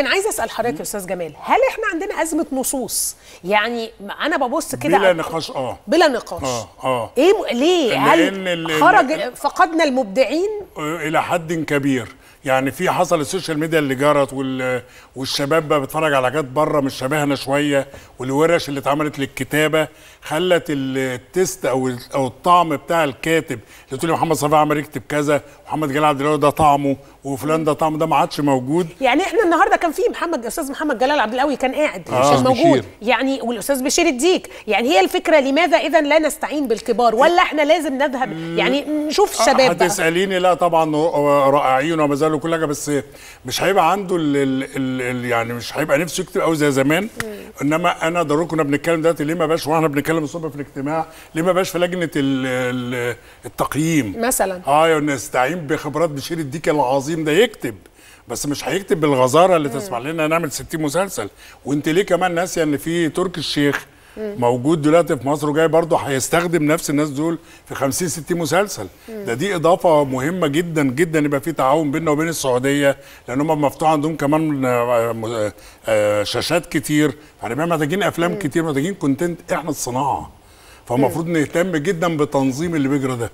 لكن عايزه اسال حضرتك يا استاذ جمال هل احنا عندنا ازمه نصوص يعني انا ببص كده بلا نقاش اه بلا نقاش اه اه ايه ليه هل خرج فقدنا المبدعين الى حد كبير يعني في حصل السوشيال ميديا اللي جرت والشباب بقى بيتفرج على حاجات بره مش شبهنا شويه والورش اللي اتعملت للكتابه خلت التست او او الطعم بتاع الكاتب اللي تقول محمد صفي عمر يكتب كذا محمد جلال عبد القوي ده طعمه وفلان ده طعمه ده ما عادش موجود يعني احنا النهارده كان في محمد استاذ محمد جلال عبد القوي كان قاعد آه. مش آه، موجود بشير. يعني والاستاذ بشير الديك يعني هي الفكره لماذا اذا لا نستعين بالكبار ولا احنا لازم نذهب يعني نشوف الشباب آه، هتساليني لا طبعا آه، رائعين وما وشغال وكل حاجه بس مش هيبقى عنده الـ الـ الـ يعني مش هيبقى نفسه يكتب قوي زي زمان انما انا ضروري كنا بنتكلم دلوقتي ليه ما بقاش واحنا بنتكلم الصبح في الاجتماع ليه ما بقاش في لجنه الـ التقييم مثلا اه نستعين بخبرات بشير الديك العظيم ده يكتب بس مش هيكتب بالغزاره اللي تسمح لنا نعمل 60 مسلسل وانت ليه كمان ناسيه ان في تركي الشيخ موجود دلوقتي في مصر وجاي برضه هيستخدم نفس الناس دول في 50 60 مسلسل ده دي اضافه مهمه جدا جدا يبقى في تعاون بيننا وبين السعوديه لان هم مفتوح عندهم كمان آه، آه، شاشات كتير هنبقى يعني محتاجين افلام كتير محتاجين كونتنت احنا الصناعه فالمفروض نهتم جدا بتنظيم اللي بيجرى ده